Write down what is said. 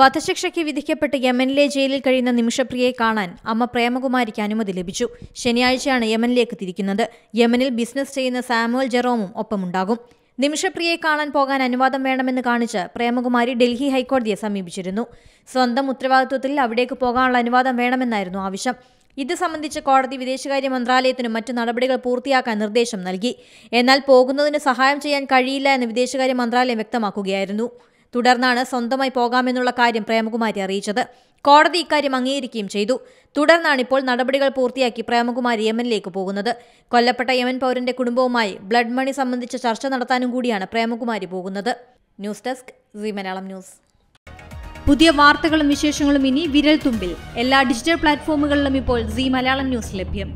വധശിക്ഷയ്ക്ക് വിധിക്കപ്പെട്ട് യമനിലെ ജയിലിൽ കഴിയുന്ന നിമിഷപ്രിയയെ കാണാൻ അമ്മ പ്രേമകുമാരിക്ക് അനുമതി ലഭിച്ചു ശനിയാഴ്ചയാണ് യമനിലേക്ക് തിരിക്കുന്നത് യമനിൽ ബിസിനസ് ചെയ്യുന്ന സാമുവൽ ജെറോമും ഒപ്പമുണ്ടാകും നിമിഷപ്രിയയെ കാണാൻ പോകാൻ അനുവാദം വേണമെന്ന് കാണിച്ച് പ്രേമകുമാരി ഡൽഹി ഹൈക്കോടതിയെ സമീപിച്ചിരുന്നു സ്വന്തം ഉത്തരവാദിത്വത്തിൽ അവിടേക്ക് പോകാനുള്ള അനുവാദം വേണമെന്നായിരുന്നു ആവശ്യം ഇത് സംബന്ധിച്ച് കോടതി വിദേശകാര്യ മന്ത്രാലയത്തിന് മറ്റു നടപടികൾ പൂർത്തിയാക്കാൻ നിർദ്ദേശം നൽകി എന്നാൽ പോകുന്നതിന് സഹായം ചെയ്യാൻ കഴിയില്ല എന്ന് വിദേശകാര്യ മന്ത്രാലയം വ്യക്തമാക്കുകയായിരുന്നു തുടർന്നാണ് സ്വന്തമായി പോകാമെന്നുള്ള കാര്യം പ്രേമകുമാരി അറിയിച്ചത് കോടതി ഇക്കാര്യം അംഗീകരിക്കുകയും ചെയ്തു തുടർന്നാണ് ഇപ്പോൾ നടപടികൾ പൂർത്തിയാക്കി പ്രേമകുമാരി യമനിലേക്ക് പോകുന്നത് കൊല്ലപ്പെട്ട യമൻ പൗരന്റെ കുടുംബവുമായി ബ്ലഡ് മണി സംബന്ധിച്ച ചർച്ച നടത്താനും കൂടിയാണ് പ്രേമകുമാരി പോകുന്നത് news desk Zee Malayalam news പുതിയ വാർത്തകളും വിശേഷങ്ങളും ഇനി വിരൽ തുമ്പിൽ എല്ലാ ഡിജിറ്റൽ പ്ലാറ്റ്ഫോമുകളിലും ഇപ്പോൾ സി മലയാളം ന്യൂസ് ലഭ്യം